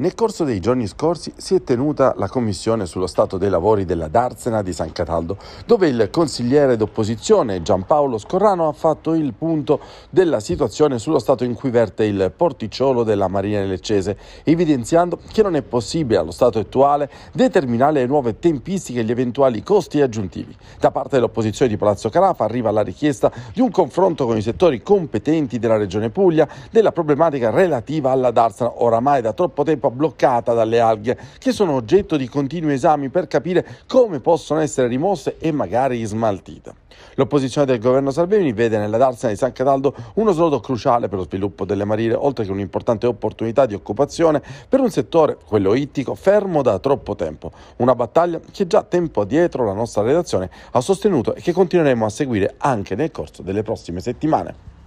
Nel corso dei giorni scorsi si è tenuta la commissione sullo stato dei lavori della Darsena di San Cataldo, dove il consigliere d'opposizione Giampaolo Scorrano ha fatto il punto della situazione sullo stato in cui verte il porticciolo della Marina Leccese, evidenziando che non è possibile allo stato attuale determinare le nuove tempistiche e gli eventuali costi aggiuntivi. Da parte dell'opposizione di Palazzo Carafa arriva la richiesta di un confronto con i settori competenti della Regione Puglia della problematica relativa alla Darsena, oramai da troppo tempo acqua bloccata dalle alghe, che sono oggetto di continui esami per capire come possono essere rimosse e magari smaltite. L'opposizione del governo Salvini vede nella darsena di San Cataldo uno slodo cruciale per lo sviluppo delle marine, oltre che un'importante opportunità di occupazione per un settore, quello ittico, fermo da troppo tempo. Una battaglia che già tempo addietro la nostra redazione ha sostenuto e che continueremo a seguire anche nel corso delle prossime settimane.